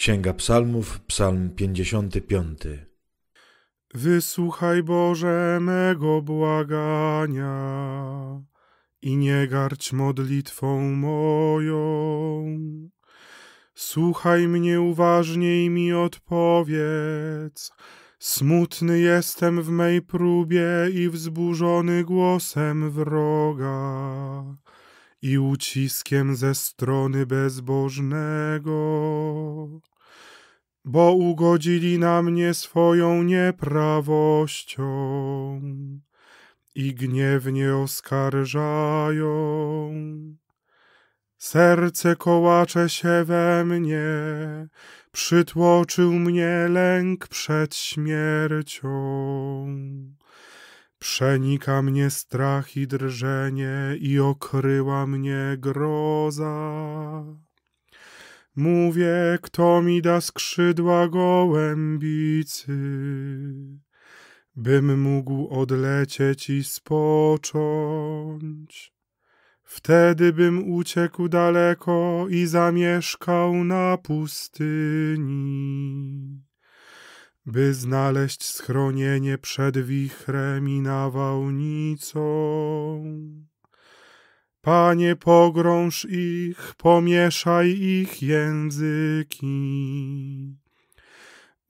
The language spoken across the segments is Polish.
Księga Psalmów, Psalm 55. Wysłuchaj Boże mego błagania i nie garć modlitwą moją. Słuchaj mnie uważnie i mi odpowiedz. Smutny jestem w mej próbie i wzburzony głosem wroga i uciskiem ze strony bezbożnego bo ugodzili na mnie swoją nieprawością i gniewnie oskarżają. Serce kołacze się we mnie, przytłoczył mnie lęk przed śmiercią. Przenika mnie strach i drżenie i okryła mnie groza. Mówię, kto mi da skrzydła gołębicy, bym mógł odlecieć i spocząć. Wtedy bym uciekł daleko i zamieszkał na pustyni, by znaleźć schronienie przed wichrem i nawałnicą. Panie, pogrąż ich, pomieszaj ich języki.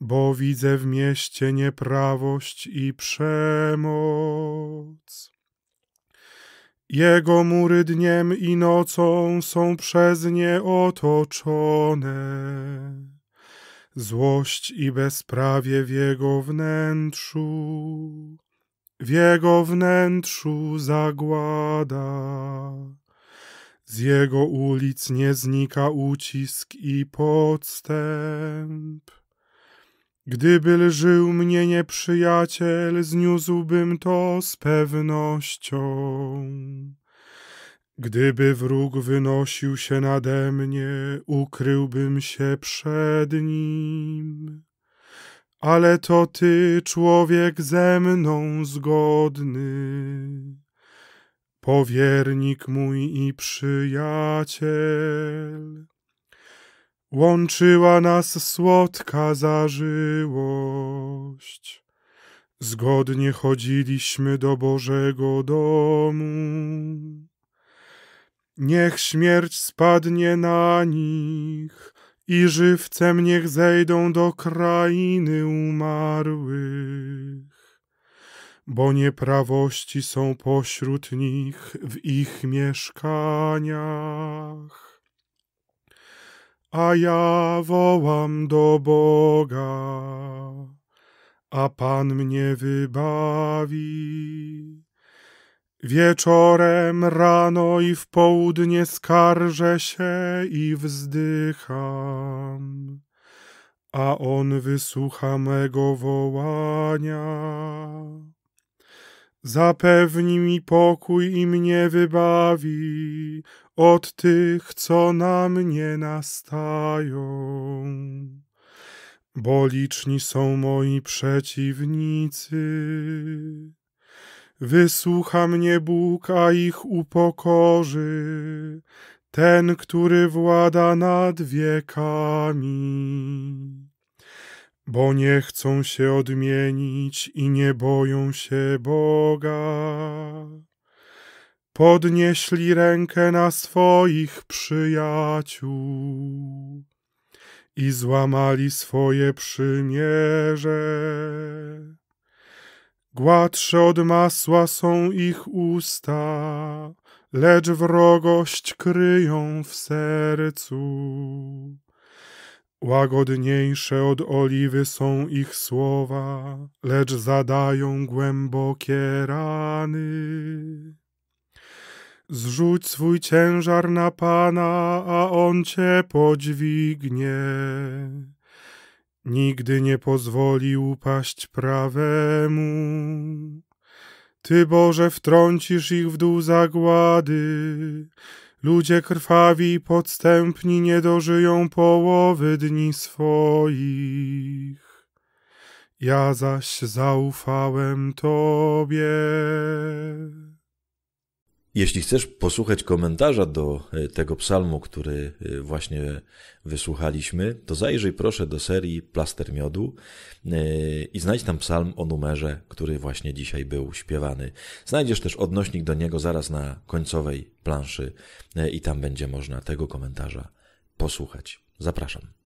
Bo widzę w mieście nieprawość i przemoc. Jego mury dniem i nocą są przez nie otoczone. Złość i bezprawie w jego wnętrzu w jego wnętrzu zagłada. Z jego ulic nie znika ucisk i podstęp. Gdyby lżył mnie nieprzyjaciel, zniósłbym to z pewnością. Gdyby wróg wynosił się nade mnie, ukryłbym się przed nim ale to ty, człowiek ze mną zgodny, powiernik mój i przyjaciel. Łączyła nas słodka zażyłość. Zgodnie chodziliśmy do Bożego domu. Niech śmierć spadnie na nich, i żywcem niech zejdą do krainy umarłych, bo nieprawości są pośród nich w ich mieszkaniach. A ja wołam do Boga, a Pan mnie wybawi. Wieczorem, rano i w południe skarżę się i wzdycham, a on wysłucha mego wołania. Zapewni mi pokój i mnie wybawi od tych, co na mnie nastają. Bo liczni są moi przeciwnicy Wysłucha mnie Bóg, a ich upokorzy, ten, który włada nad wiekami. Bo nie chcą się odmienić i nie boją się Boga. Podnieśli rękę na swoich przyjaciół i złamali swoje przymierze Gładsze od masła są ich usta, lecz wrogość kryją w sercu. Łagodniejsze od oliwy są ich słowa, lecz zadają głębokie rany. Zrzuć swój ciężar na Pana, a On cię podźwignie. Nigdy nie pozwoli upaść prawemu. Ty, Boże, wtrącisz ich w dół zagłady. Ludzie krwawi i podstępni nie dożyją połowy dni swoich. Ja zaś zaufałem Tobie. Jeśli chcesz posłuchać komentarza do e, tego psalmu, który e, właśnie wysłuchaliśmy, to zajrzyj proszę do serii Plaster Miodu e, i znajdź tam psalm o numerze, który właśnie dzisiaj był śpiewany. Znajdziesz też odnośnik do niego zaraz na końcowej planszy i tam będzie można tego komentarza posłuchać. Zapraszam.